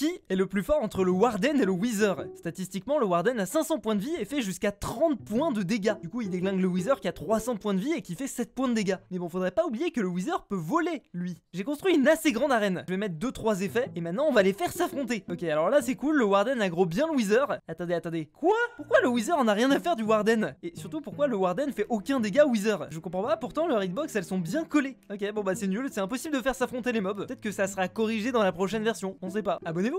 Qui est le plus fort entre le Warden et le Wither Statistiquement, le Warden a 500 points de vie et fait jusqu'à 30 points de dégâts. Du coup, il déglingue le Wither qui a 300 points de vie et qui fait 7 points de dégâts. Mais bon, faudrait pas oublier que le Wither peut voler, lui. J'ai construit une assez grande arène. Je vais mettre 2-3 effets et maintenant on va les faire s'affronter. Ok, alors là c'est cool, le Warden aggro bien le Wither. Attendez, attendez. Quoi Pourquoi le Wither en a rien à faire du Warden Et surtout, pourquoi le Warden fait aucun dégât au Wither Je comprends pas, pourtant leurs hitbox elles sont bien collées. Ok, bon bah c'est nul, c'est impossible de faire s'affronter les mobs. Peut-être que ça sera corrigé dans la prochaine version, on sait pas. Abonnez